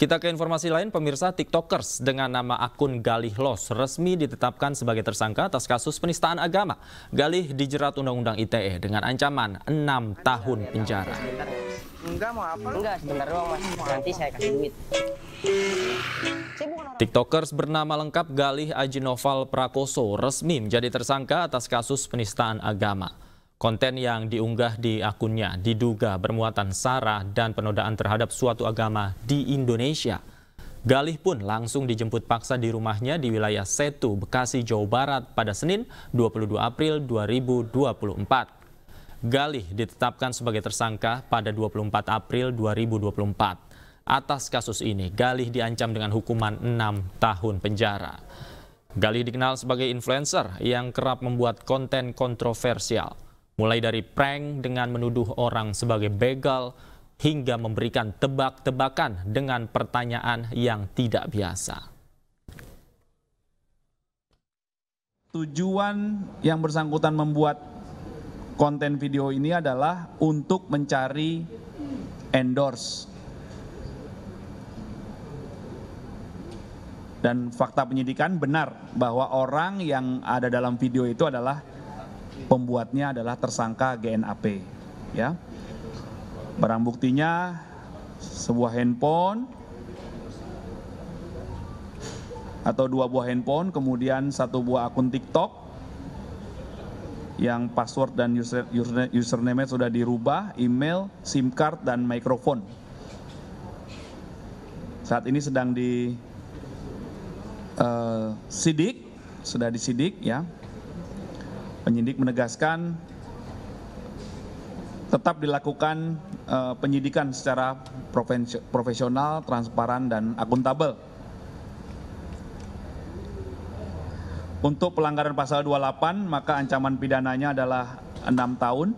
Kita ke informasi lain, pemirsa TikTokers dengan nama akun Galih Los resmi ditetapkan sebagai tersangka atas kasus penistaan agama. Galih dijerat Undang-Undang ITE dengan ancaman 6 tahun penjara. Enggak mau apa? Enggak, sebentar doang mas. Nanti saya kasih duit. TikTokers bernama lengkap Galih Ajinoval Prakoso resmi menjadi tersangka atas kasus penistaan agama. Konten yang diunggah di akunnya diduga bermuatan sara dan penodaan terhadap suatu agama di Indonesia. Galih pun langsung dijemput paksa di rumahnya di wilayah Setu, Bekasi, Jawa Barat pada Senin 22 April 2024. Galih ditetapkan sebagai tersangka pada 24 April 2024. Atas kasus ini, Galih diancam dengan hukuman 6 tahun penjara. Galih dikenal sebagai influencer yang kerap membuat konten kontroversial mulai dari prank dengan menuduh orang sebagai begal hingga memberikan tebak-tebakan dengan pertanyaan yang tidak biasa. Tujuan yang bersangkutan membuat konten video ini adalah untuk mencari endorse. Dan fakta penyidikan benar bahwa orang yang ada dalam video itu adalah pembuatnya adalah tersangka GNAP. Ya. Barang buktinya sebuah handphone atau dua buah handphone, kemudian satu buah akun TikTok yang password dan username sudah dirubah, email, SIM card dan mikrofon. Saat ini sedang di uh, sidik, sudah disidik ya penyidik menegaskan tetap dilakukan eh, penyidikan secara profesional, transparan, dan akuntabel. Untuk pelanggaran pasal 28, maka ancaman pidananya adalah enam tahun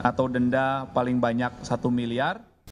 atau denda paling banyak satu miliar.